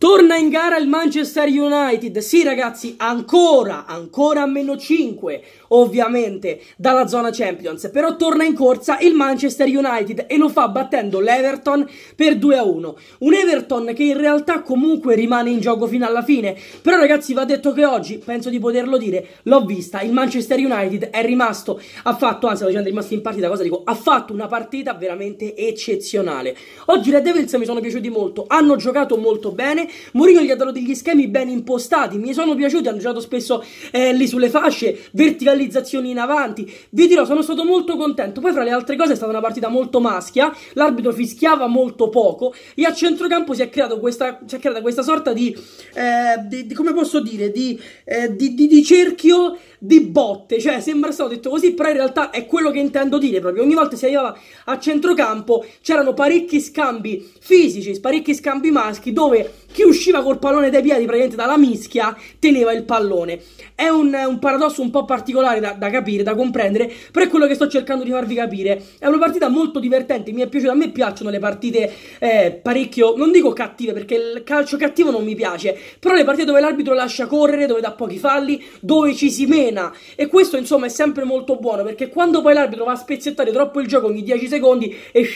Torna in gara il Manchester United, sì ragazzi, ancora, ancora a meno 5 ovviamente dalla zona Champions, però torna in corsa il Manchester United e lo fa battendo l'Everton per 2-1. Un Everton che in realtà comunque rimane in gioco fino alla fine, però ragazzi va detto che oggi, penso di poterlo dire, l'ho vista, il Manchester United è rimasto, ha fatto, anzi la gente è rimasto in partita, cosa dico, ha fatto una partita veramente eccezionale. Oggi Red Devils mi sono piaciuti molto, hanno giocato molto bene, Mourinho gli ha dato degli schemi ben impostati, mi sono piaciuti, hanno giocato spesso eh, lì sulle fasce, verticalizzazioni in avanti. Vi dirò, sono stato molto contento. Poi fra le altre cose è stata una partita molto maschia, l'arbitro fischiava molto poco e a centrocampo si è, creata questa sorta di, eh, di, di come posso dire, di, eh, di, cerchio di botte, cioè sembra stato detto così, però in realtà è quello che intendo dire proprio. Ogni volta si arrivava a centrocampo c'erano parecchi scambi fisici, parecchi scambi maschi dove chi usciva col pallone dai piedi praticamente dalla mischia teneva il pallone. È un, un paradosso un po' particolare da, da, capire, da comprendere, però è quello che sto cercando di farvi capire. È una partita molto divertente, mi è piaciuta, a me piacciono le partite eh, parecchio, non dico cattive perché il calcio cattivo non mi piace, però le partite dove l'arbitro lascia correre, dove dà pochi falli, dove ci si mena e questo insomma è sempre molto buono perché quando poi l'arbitro va a spezzettare troppo il gioco ogni 10 secondi e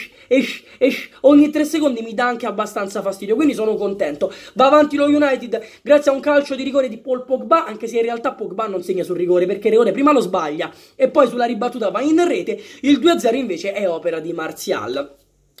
ogni 3 secondi mi dà anche abbastanza fastidio, quindi sono contento. Va avanti lo United grazie a un calcio di rigore di Paul Pogba, anche se in realtà Pogba non segna sul rigore perché il rigore prima lo sbaglia e poi sulla ribattuta va in rete. Il 2-0 invece è opera di Martial.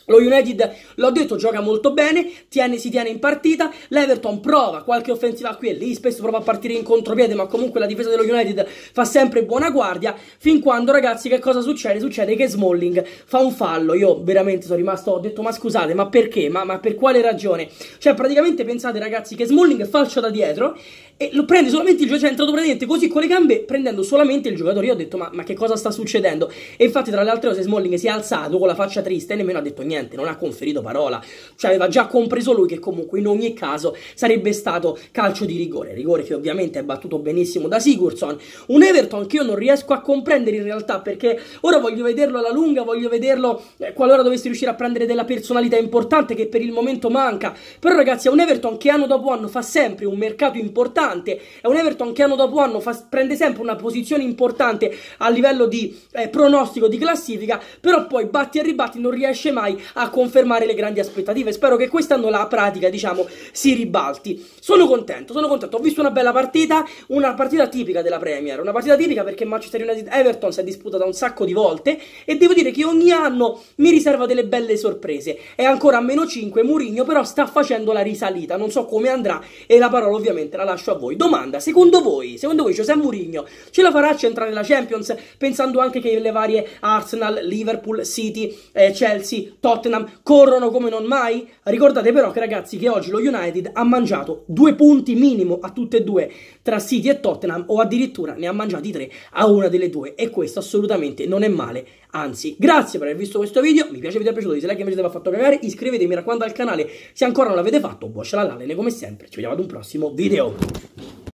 Lo United, l'ho detto, gioca molto bene, tiene, si tiene in partita, l'Everton prova qualche offensiva qui e lì, spesso prova a partire in contropiede, ma comunque la difesa dello United fa sempre buona guardia, fin quando ragazzi che cosa succede? Succede che Smalling fa un fallo, io veramente sono rimasto, ho detto ma scusate, ma perché? Ma, ma per quale ragione? Cioè praticamente pensate ragazzi che Smalling falcia da dietro e lo prende solamente il giocatore, è entrato praticamente così con le gambe, prendendo solamente il giocatore, io ho detto ma, ma che cosa sta succedendo? E infatti tra le altre cose Smalling si è alzato con la faccia triste e nemmeno ha detto niente niente, non ha conferito parola, cioè aveva già compreso lui che comunque in ogni caso sarebbe stato calcio di rigore, rigore che ovviamente è battuto benissimo da Sigurdsson, un Everton che io non riesco a comprendere in realtà perché ora voglio vederlo alla lunga, voglio vederlo eh, qualora dovesse riuscire a prendere della personalità importante che per il momento manca, però ragazzi è un Everton che anno dopo anno fa sempre un mercato importante, è un Everton che anno dopo anno fa, prende sempre una posizione importante a livello di eh, pronostico di classifica, però poi batti e ribatti non riesce mai a confermare le grandi aspettative. Spero che quest'anno la pratica, diciamo, si ribalti. Sono contento, sono contento. Ho visto una bella partita, una partita tipica della Premier, una partita tipica perché Manchester United Everton si è disputata un sacco di volte e devo dire che ogni anno mi riserva delle belle sorprese. È ancora a meno 5, Mourinho però sta facendo la risalita, non so come andrà e la parola ovviamente la lascio a voi. Domanda, secondo voi, secondo voi Giuseppe Mourinho ce la farà a centrare la Champions pensando anche che le varie Arsenal, Liverpool, City, eh, Chelsea, Tottenham Tottenham corrono come non mai. Ricordate però che ragazzi che oggi lo United ha mangiato due punti minimo a tutte e due tra City e Tottenham o addirittura ne ha mangiati tre a una delle due e questo assolutamente non è male. Anzi, grazie per aver visto questo video, mi piace, vi è piaciuto, se like invece vi ha fatto cagare, iscrivetevi mi raccomando al canale se ancora non l'avete fatto, boccia la like come sempre, ci vediamo ad un prossimo video.